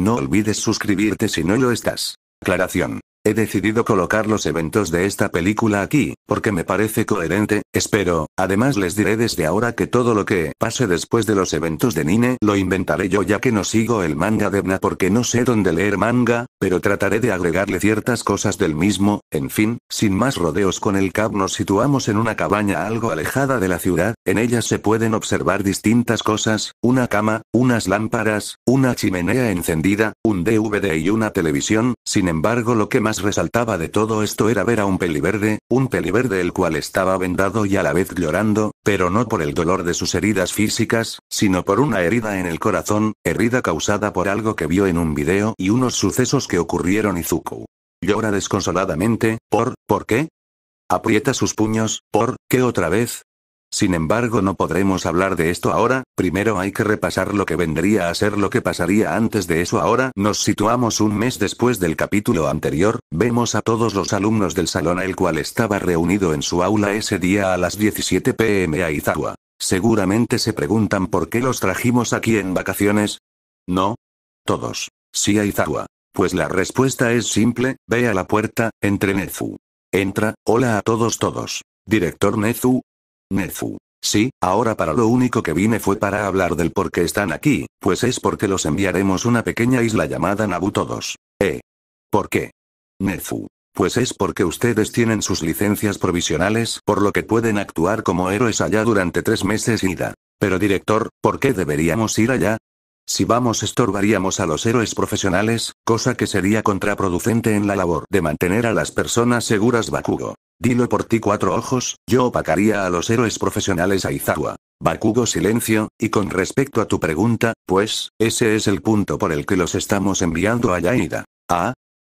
No olvides suscribirte si no lo estás. Aclaración. He decidido colocar los eventos de esta película aquí, porque me parece coherente, espero, además les diré desde ahora que todo lo que pase después de los eventos de Nine lo inventaré yo ya que no sigo el manga de Bna porque no sé dónde leer manga, pero trataré de agregarle ciertas cosas del mismo, en fin, sin más rodeos con el cab nos situamos en una cabaña algo alejada de la ciudad, en ella se pueden observar distintas cosas, una cama, unas lámparas, una chimenea encendida, un DVD y una televisión, sin embargo lo que más resaltaba de todo esto era ver a un peliverde, un peliverde el cual estaba vendado y a la vez llorando, pero no por el dolor de sus heridas físicas, sino por una herida en el corazón, herida causada por algo que vio en un video y unos sucesos que ocurrieron Izuku. Llora desconsoladamente, ¿por, por qué? Aprieta sus puños, ¿por qué otra vez? Sin embargo, no podremos hablar de esto ahora, primero hay que repasar lo que vendría a ser lo que pasaría antes de eso ahora. Nos situamos un mes después del capítulo anterior, vemos a todos los alumnos del salón el cual estaba reunido en su aula ese día a las 17 pm a Izawa. Seguramente se preguntan por qué los trajimos aquí en vacaciones. No. Todos. Sí a Pues la respuesta es simple, ve a la puerta, entre Nezu. Entra, hola a todos todos. Director Nezu, Nefu. Sí, ahora para lo único que vine fue para hablar del por qué están aquí, pues es porque los enviaremos una pequeña isla llamada Nabu todos. ¿Eh? ¿Por qué? Nefu. Pues es porque ustedes tienen sus licencias provisionales, por lo que pueden actuar como héroes allá durante tres meses ida. Pero director, ¿por qué deberíamos ir allá? Si vamos estorbaríamos a los héroes profesionales, cosa que sería contraproducente en la labor de mantener a las personas seguras Bakugo. Dilo por ti cuatro ojos, yo opacaría a los héroes profesionales Aizawa. Bakugo silencio, y con respecto a tu pregunta, pues, ese es el punto por el que los estamos enviando a Yaida. Ah.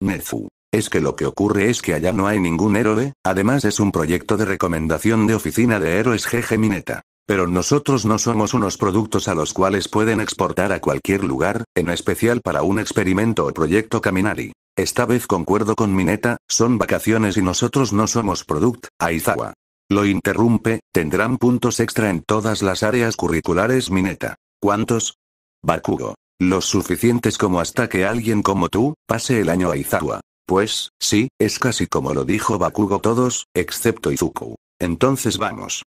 Nezu. Es que lo que ocurre es que allá no hay ningún héroe, además es un proyecto de recomendación de oficina de héroes Gemineta. Mineta. Pero nosotros no somos unos productos a los cuales pueden exportar a cualquier lugar, en especial para un experimento o proyecto Caminari. Esta vez concuerdo con Mineta, son vacaciones y nosotros no somos product, Aizawa. Lo interrumpe, tendrán puntos extra en todas las áreas curriculares Mineta. ¿Cuántos? Bakugo. Los suficientes como hasta que alguien como tú, pase el año Aizawa. Pues, sí, es casi como lo dijo Bakugo todos, excepto Izuku. Entonces vamos.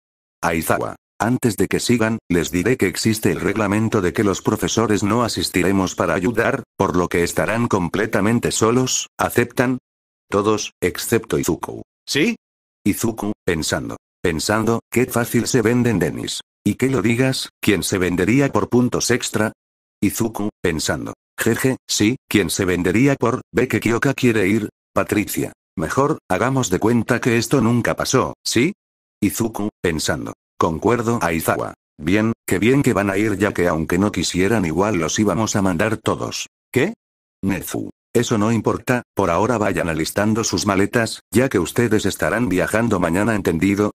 Aizawa. Antes de que sigan, les diré que existe el reglamento de que los profesores no asistiremos para ayudar, por lo que estarán completamente solos, ¿aceptan? Todos, excepto Izuku. ¿Sí? Izuku, pensando. Pensando, qué fácil se venden Denis. Y que lo digas, ¿quién se vendería por puntos extra? Izuku, pensando. Jeje, sí, ¿quién se vendería por? Ve que Kyoka quiere ir. Patricia. Mejor, hagamos de cuenta que esto nunca pasó, ¿sí? Izuku, pensando. Concuerdo Aizawa. Bien, qué bien que van a ir ya que aunque no quisieran igual los íbamos a mandar todos. ¿Qué? Nezu. Eso no importa, por ahora vayan alistando sus maletas, ya que ustedes estarán viajando mañana, ¿entendido?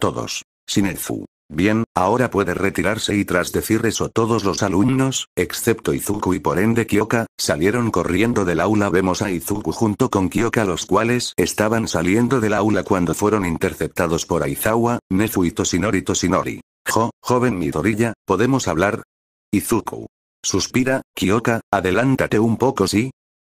Todos. Sinezu. Bien, ahora puede retirarse y tras decir eso todos los alumnos, excepto Izuku y por ende Kyoka, salieron corriendo del aula. Vemos a Izuku junto con Kyoka los cuales estaban saliendo del aula cuando fueron interceptados por Aizawa, Nezu y Tosinori Tosinori. Jo, joven Midorilla, ¿podemos hablar? Izuku. Suspira, Kyoka, adelántate un poco sí.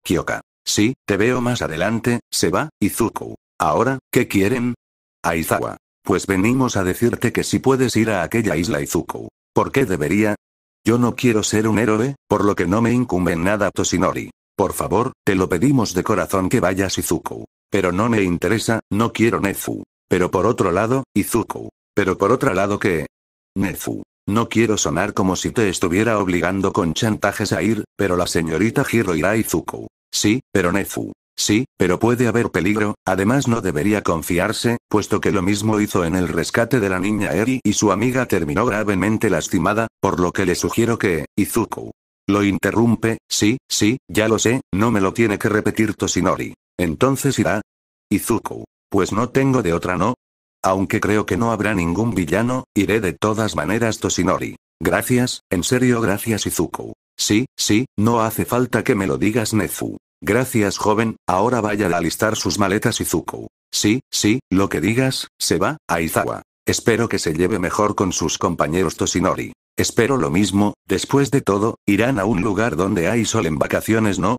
Kioka, Sí, te veo más adelante, se va, Izuku. Ahora, ¿qué quieren? Aizawa. Pues venimos a decirte que si puedes ir a aquella isla Izuku. ¿Por qué debería? Yo no quiero ser un héroe, por lo que no me incumbe en nada Toshinori. Por favor, te lo pedimos de corazón que vayas Izuku. Pero no me interesa, no quiero Nezu. Pero por otro lado, Izuku. Pero por otro lado que... Nezu. No quiero sonar como si te estuviera obligando con chantajes a ir, pero la señorita Hiro irá Izuku. Sí, pero Nezu. Sí, pero puede haber peligro, además no debería confiarse, puesto que lo mismo hizo en el rescate de la niña Eri y su amiga terminó gravemente lastimada, por lo que le sugiero que, Izuku. Lo interrumpe, sí, sí, ya lo sé, no me lo tiene que repetir Toshinori. Entonces irá. Izuku. Pues no tengo de otra no, aunque creo que no habrá ningún villano, iré de todas maneras Toshinori. Gracias, en serio gracias Izuku. Sí, sí, no hace falta que me lo digas Nezu. Gracias joven, ahora vaya a alistar sus maletas Izuku. Sí, sí, lo que digas, se va, Aizawa. Espero que se lleve mejor con sus compañeros Toshinori. Espero lo mismo, después de todo, irán a un lugar donde hay sol en vacaciones no,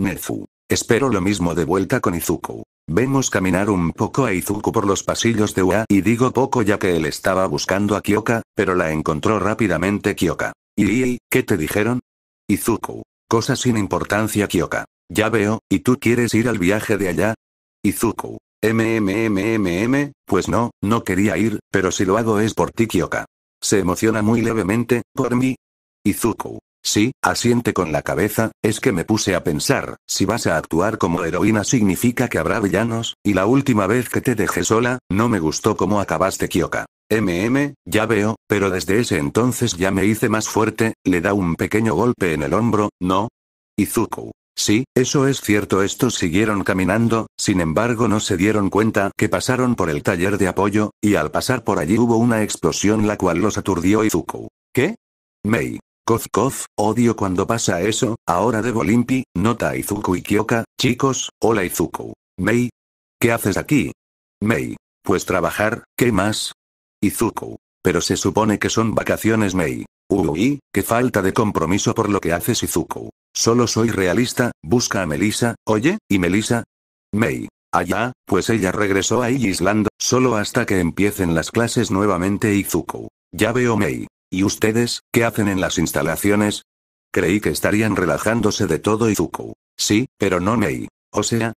Nezu. Espero lo mismo de vuelta con Izuku. Vemos caminar un poco a Izuku por los pasillos de UA y digo poco ya que él estaba buscando a Kyoka, pero la encontró rápidamente Kyoka. ¿Y qué te dijeron? Izuku. Cosa sin importancia Kyoka. Ya veo, ¿y tú quieres ir al viaje de allá? Izuku. MMMMM, pues no, no quería ir, pero si lo hago es por ti Kyoka. Se emociona muy levemente, por mí. Izuku. Sí, asiente con la cabeza, es que me puse a pensar, si vas a actuar como heroína significa que habrá villanos, y la última vez que te dejé sola, no me gustó cómo acabaste Kyoka. MM, ya veo, pero desde ese entonces ya me hice más fuerte, le da un pequeño golpe en el hombro, ¿no? Izuku. Sí, eso es cierto, estos siguieron caminando, sin embargo no se dieron cuenta que pasaron por el taller de apoyo, y al pasar por allí hubo una explosión la cual los aturdió Izuku. ¿Qué? Mei. Cof odio cuando pasa eso, ahora debo limpi, nota Izuku y Kioka. chicos, hola Izuku. Mei. ¿Qué haces aquí? Mei. Pues trabajar, ¿qué más? Izuku. Pero se supone que son vacaciones Mei. Uy, qué falta de compromiso por lo que haces Izuku. Solo soy realista, busca a Melissa, oye, ¿y Melissa? Mei. Allá, pues ella regresó a Island, solo hasta que empiecen las clases nuevamente Izuku. Ya veo Mei. ¿Y ustedes, qué hacen en las instalaciones? Creí que estarían relajándose de todo Izuku. Sí, pero no Mei. O sea,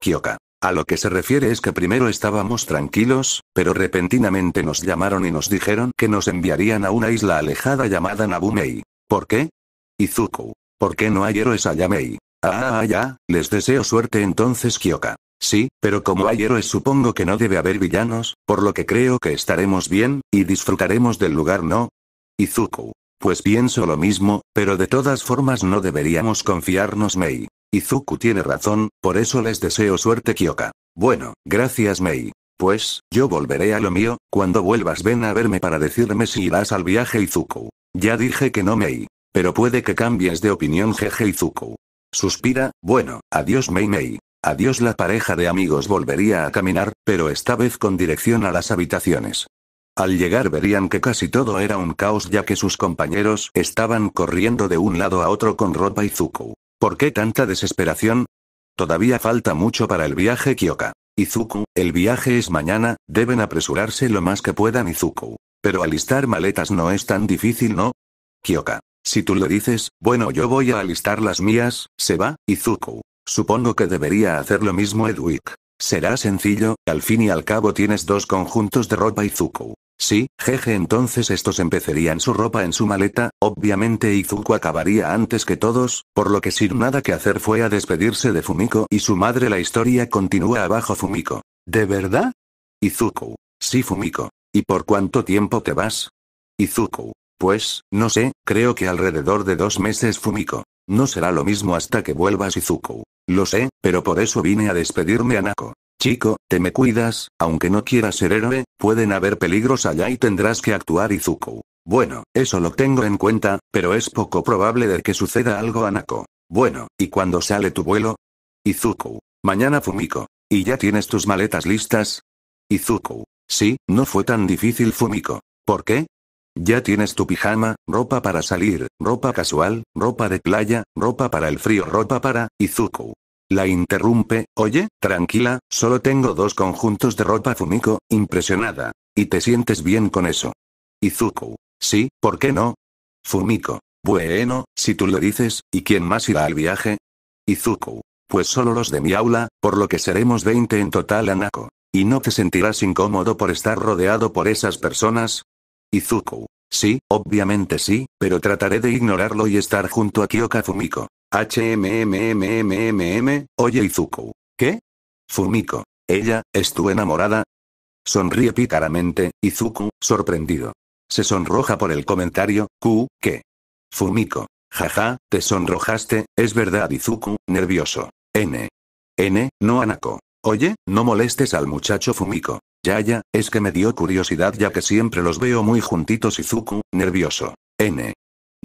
Kyoka. A lo que se refiere es que primero estábamos tranquilos, pero repentinamente nos llamaron y nos dijeron que nos enviarían a una isla alejada llamada Nabumei. ¿Por qué? Izuku. ¿Por qué no hay héroes allá Mei? Ah, ah, ah, ya, les deseo suerte entonces Kyoka. Sí, pero como hay héroes supongo que no debe haber villanos, por lo que creo que estaremos bien, y disfrutaremos del lugar no, Izuku. Pues pienso lo mismo, pero de todas formas no deberíamos confiarnos Mei. Izuku tiene razón, por eso les deseo suerte Kyoka. Bueno, gracias Mei. Pues, yo volveré a lo mío, cuando vuelvas ven a verme para decirme si irás al viaje Izuku. Ya dije que no Mei. Pero puede que cambies de opinión jeje Izuku. Suspira, bueno, adiós Mei Mei. Adiós la pareja de amigos volvería a caminar, pero esta vez con dirección a las habitaciones. Al llegar verían que casi todo era un caos ya que sus compañeros estaban corriendo de un lado a otro con ropa y Zuko. ¿Por qué tanta desesperación? Todavía falta mucho para el viaje Kyoka. Izuku, el viaje es mañana, deben apresurarse lo más que puedan Izuku. Pero alistar maletas no es tan difícil, ¿no? Kioka, Si tú le dices, bueno yo voy a alistar las mías, se va, Izuku. Supongo que debería hacer lo mismo Edwick. Será sencillo, al fin y al cabo tienes dos conjuntos de ropa Izuku. Sí, jeje, entonces estos empezarían su ropa en su maleta, obviamente Izuku acabaría antes que todos, por lo que sin nada que hacer fue a despedirse de Fumiko y su madre. La historia continúa abajo Fumiko. ¿De verdad? Izuku. Sí Fumiko. ¿Y por cuánto tiempo te vas? Izuku. Pues, no sé, creo que alrededor de dos meses Fumiko. No será lo mismo hasta que vuelvas Izuku. Lo sé, pero por eso vine a despedirme a Nako. Chico, te me cuidas, aunque no quieras ser héroe, Pueden haber peligros allá y tendrás que actuar Izuku. Bueno, eso lo tengo en cuenta, pero es poco probable de que suceda algo a Nako. Bueno, ¿y cuándo sale tu vuelo? Izuku. Mañana Fumiko. ¿Y ya tienes tus maletas listas? Izuku. Sí, no fue tan difícil Fumiko. ¿Por qué? Ya tienes tu pijama, ropa para salir, ropa casual, ropa de playa, ropa para el frío, ropa para, Izuku. La interrumpe, oye, tranquila, solo tengo dos conjuntos de ropa Fumiko, impresionada. ¿Y te sientes bien con eso? Izuku. Sí, ¿por qué no? Fumiko. Bueno, si tú lo dices, ¿y quién más irá al viaje? Izuku. Pues solo los de mi aula, por lo que seremos 20 en total Anako. ¿Y no te sentirás incómodo por estar rodeado por esas personas? Izuku. Sí, obviamente sí, pero trataré de ignorarlo y estar junto a Kyoka Fumiko. H-M-M-M-M-M-M, oye Izuku. ¿Qué? Fumiko. Ella, ¿es tu enamorada? Sonríe pícaramente, Izuku, sorprendido. Se sonroja por el comentario, Q, ¿qué? Fumiko. Jaja, te sonrojaste, es verdad Izuku, nervioso. N. N, no Anako. Oye, no molestes al muchacho Fumiko. Ya ya, es que me dio curiosidad ya que siempre los veo muy juntitos Izuku, nervioso. N.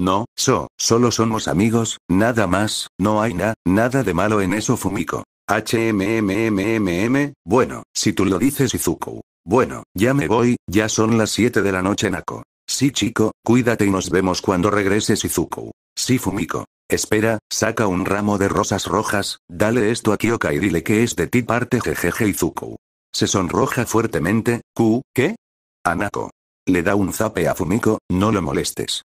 No, So, solo somos amigos, nada más, no hay nada, nada de malo en eso Fumiko. HMMMMM, bueno, si tú lo dices Izuku. Bueno, ya me voy, ya son las 7 de la noche Nako. Sí chico, cuídate y nos vemos cuando regreses Izuku. Sí Fumiko. Espera, saca un ramo de rosas rojas, dale esto a Kyoka y dile que es de ti parte jejeje Izuku. Se sonroja fuertemente, ¿Q, qué? Anako. Le da un zape a Fumiko, no lo molestes.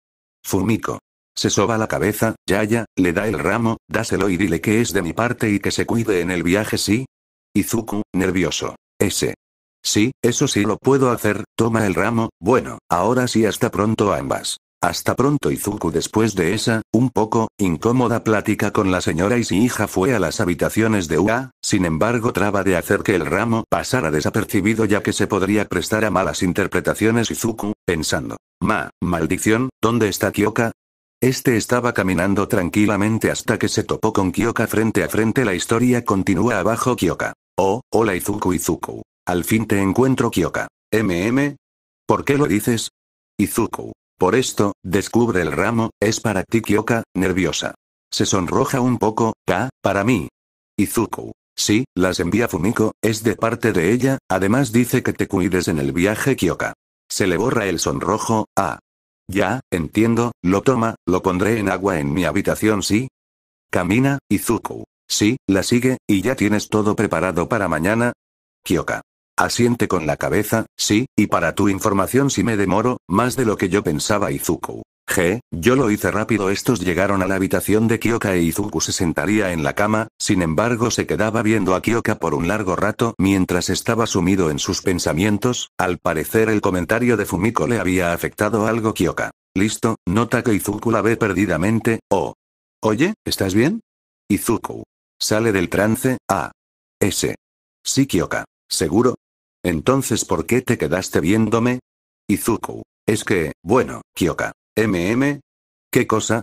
Fumiko. Se soba la cabeza, ya, le da el ramo, dáselo y dile que es de mi parte y que se cuide en el viaje, ¿sí? Izuku, nervioso. Ese. Sí, eso sí lo puedo hacer, toma el ramo, bueno, ahora sí hasta pronto ambas. Hasta pronto Izuku después de esa, un poco, incómoda plática con la señora y su hija fue a las habitaciones de UA, sin embargo traba de hacer que el ramo pasara desapercibido ya que se podría prestar a malas interpretaciones Izuku, pensando, ma, maldición, ¿dónde está Kyoka? Este estaba caminando tranquilamente hasta que se topó con Kyoka frente a frente la historia continúa abajo Kyoka. Oh, hola Izuku Izuku. Al fin te encuentro Kyoka. MM. ¿Por qué lo dices? Izuku. Por esto, descubre el ramo, es para ti Kyoka, nerviosa. Se sonroja un poco, ah, para mí. Izuku. Sí, las envía Fumiko, es de parte de ella, además dice que te cuides en el viaje Kyoka. Se le borra el sonrojo, ah. Ya, entiendo, lo toma, lo pondré en agua en mi habitación sí. Camina, Izuku. Sí, la sigue, y ya tienes todo preparado para mañana. Kyoka. Asiente con la cabeza, sí, y para tu información si me demoro, más de lo que yo pensaba Izuku. G, yo lo hice rápido estos llegaron a la habitación de Kyoka e Izuku se sentaría en la cama, sin embargo se quedaba viendo a Kyoka por un largo rato mientras estaba sumido en sus pensamientos, al parecer el comentario de Fumiko le había afectado algo Kyoka. Listo, nota que Izuku la ve perdidamente, oh. Oye, ¿estás bien? Izuku. Sale del trance, a. Ah. S. Sí Kyoka. ¿Seguro? Entonces, ¿por qué te quedaste viéndome? Izuku. Es que, bueno, Kyoka. MM. ¿Qué cosa?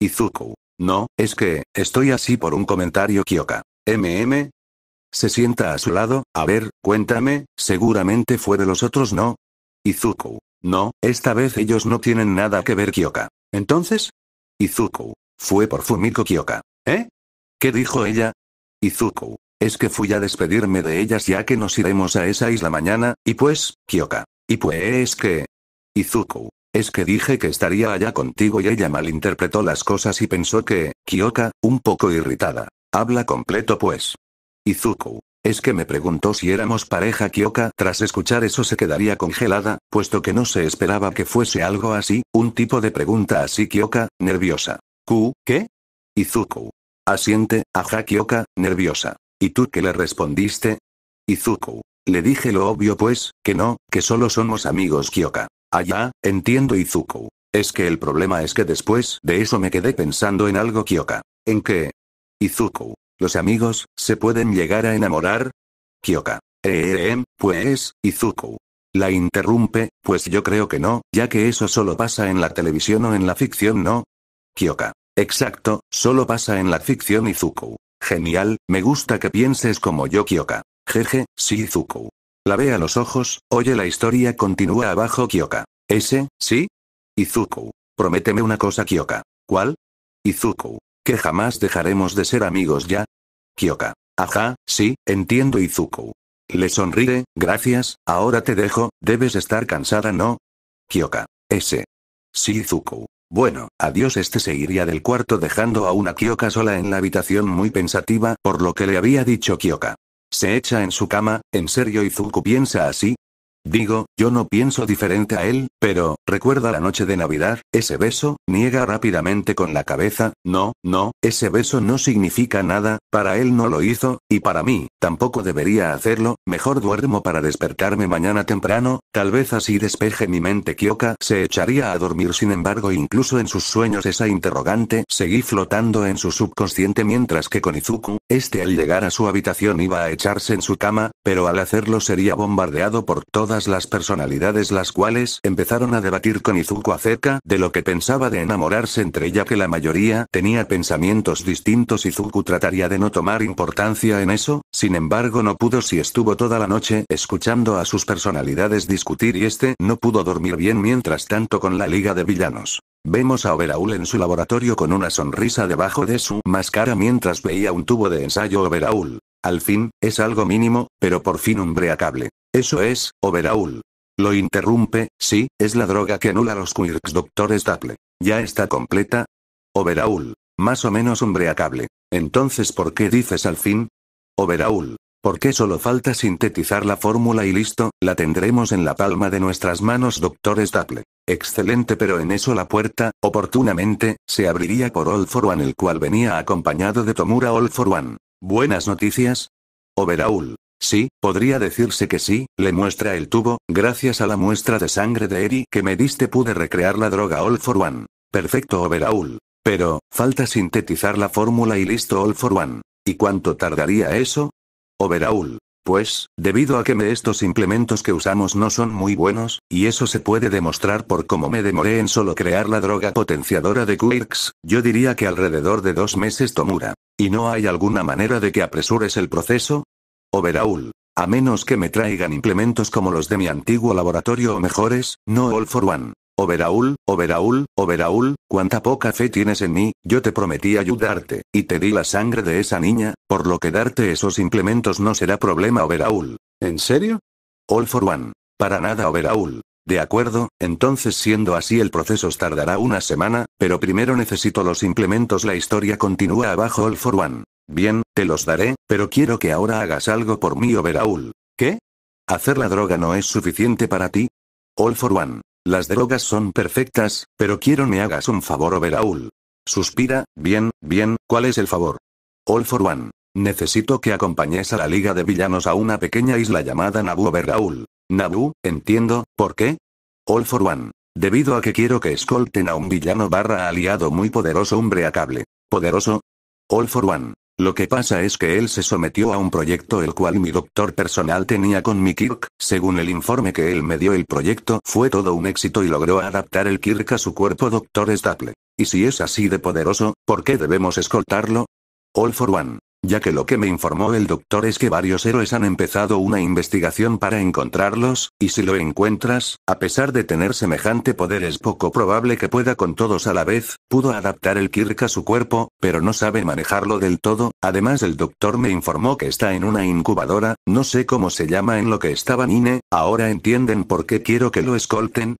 Izuku. No, es que, estoy así por un comentario Kyoka. MM. Se sienta a su lado, a ver, cuéntame, seguramente fue de los otros, ¿no? Izuku. No, esta vez ellos no tienen nada que ver Kyoka. Entonces? Izuku. Fue por Fumiko Kyoka. ¿Eh? ¿Qué dijo ella? Izuku. Es que fui a despedirme de ellas ya que nos iremos a esa isla mañana, y pues, Kyoka. Y pues es que... Izuku. Es que dije que estaría allá contigo y ella malinterpretó las cosas y pensó que, Kyoka, un poco irritada. Habla completo pues. Izuku. Es que me preguntó si éramos pareja Kyoka. Tras escuchar eso se quedaría congelada, puesto que no se esperaba que fuese algo así, un tipo de pregunta así Kyoka, nerviosa. ¿Q, qué? Izuku. Asiente, ajá Kyoka, nerviosa. ¿Y tú qué le respondiste? Izuku. Le dije lo obvio pues, que no, que solo somos amigos Kyoka. Allá, entiendo Izuku. Es que el problema es que después de eso me quedé pensando en algo Kioka. ¿En qué? Izuku. ¿Los amigos, se pueden llegar a enamorar? Kioka. Eh, pues, Izuku. La interrumpe, pues yo creo que no, ya que eso solo pasa en la televisión o en la ficción, ¿no? Kioka. Exacto, solo pasa en la ficción Izuku. Genial, me gusta que pienses como yo Kyoka. Jeje, Zuko. La ve a los ojos, oye la historia continúa abajo Kioka. ¿Ese, sí? Izuku. Prométeme una cosa Kyoka. ¿Cuál? Izuku. Que jamás dejaremos de ser amigos ya. Kyoka. Ajá, sí, entiendo Izuku. Le sonríe, gracias, ahora te dejo, debes estar cansada ¿no? Kyoka. Ese. Izuku. Bueno, adiós este se iría del cuarto dejando a una Kyoka sola en la habitación muy pensativa por lo que le había dicho Kioka. Se echa en su cama, en serio Izuku piensa así, Digo, yo no pienso diferente a él, pero, recuerda la noche de Navidad, ese beso, niega rápidamente con la cabeza, no, no, ese beso no significa nada, para él no lo hizo, y para mí, tampoco debería hacerlo, mejor duermo para despertarme mañana temprano, tal vez así despeje mi mente Kyoka se echaría a dormir sin embargo incluso en sus sueños esa interrogante seguí flotando en su subconsciente mientras que Izuku, este al llegar a su habitación iba a echarse en su cama, pero al hacerlo sería bombardeado por todo las personalidades las cuales empezaron a debatir con Izuku acerca de lo que pensaba de enamorarse entre ella que la mayoría tenía pensamientos distintos Izuku trataría de no tomar importancia en eso, sin embargo no pudo si estuvo toda la noche escuchando a sus personalidades discutir y este no pudo dormir bien mientras tanto con la liga de villanos. Vemos a Oberaúl en su laboratorio con una sonrisa debajo de su máscara mientras veía un tubo de ensayo Overaul. Al fin, es algo mínimo, pero por fin un breacable. Eso es, Overaul. Lo interrumpe, sí, es la droga que anula los quirks Doctor Staple. ¿Ya está completa? Overaul. Más o menos umbreacable. Entonces ¿por qué dices al fin? Overaul. Porque solo falta sintetizar la fórmula y listo, la tendremos en la palma de nuestras manos Doctor Staple. Excelente pero en eso la puerta, oportunamente, se abriría por All for One el cual venía acompañado de Tomura All for One. Buenas noticias. Overaul. Sí, podría decirse que sí, le muestra el tubo, gracias a la muestra de sangre de Eri que me diste pude recrear la droga All for One. Perfecto Overhaul. Pero, falta sintetizar la fórmula y listo All for One. ¿Y cuánto tardaría eso? Overhaul? Pues, debido a que me estos implementos que usamos no son muy buenos, y eso se puede demostrar por cómo me demoré en solo crear la droga potenciadora de Quirks, yo diría que alrededor de dos meses Tomura. ¿Y no hay alguna manera de que apresures el proceso? Oberaúl. A menos que me traigan implementos como los de mi antiguo laboratorio o mejores, no all for one. Overaul, Overaul, Overaul, cuánta poca fe tienes en mí, yo te prometí ayudarte, y te di la sangre de esa niña, por lo que darte esos implementos no será problema Overaul. ¿En serio? All for one. Para nada Overaul. De acuerdo, entonces siendo así el proceso tardará una semana, pero primero necesito los implementos. La historia continúa abajo All for One. Bien, te los daré, pero quiero que ahora hagas algo por mí Overaul. ¿Qué? ¿Hacer la droga no es suficiente para ti? All for One. Las drogas son perfectas, pero quiero me hagas un favor Overaul. Suspira, bien, bien, ¿cuál es el favor? All for One. Necesito que acompañes a la Liga de Villanos a una pequeña isla llamada Nabu Overaul. Nabu, entiendo, ¿por qué? All for one. Debido a que quiero que escolten a un villano barra aliado muy poderoso hombre a cable. ¿Poderoso? All for one. Lo que pasa es que él se sometió a un proyecto el cual mi doctor personal tenía con mi Kirk, según el informe que él me dio el proyecto fue todo un éxito y logró adaptar el Kirk a su cuerpo doctor estable. Y si es así de poderoso, ¿por qué debemos escoltarlo? All for One ya que lo que me informó el doctor es que varios héroes han empezado una investigación para encontrarlos, y si lo encuentras, a pesar de tener semejante poder es poco probable que pueda con todos a la vez, pudo adaptar el Kirk a su cuerpo, pero no sabe manejarlo del todo, además el doctor me informó que está en una incubadora, no sé cómo se llama en lo que estaba Nine, ahora entienden por qué quiero que lo escolten.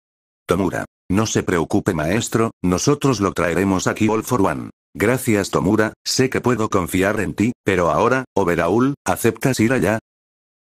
Tomura. No se preocupe maestro, nosotros lo traeremos aquí all for one. Gracias Tomura, sé que puedo confiar en ti, pero ahora, Oberaul, ¿aceptas ir allá?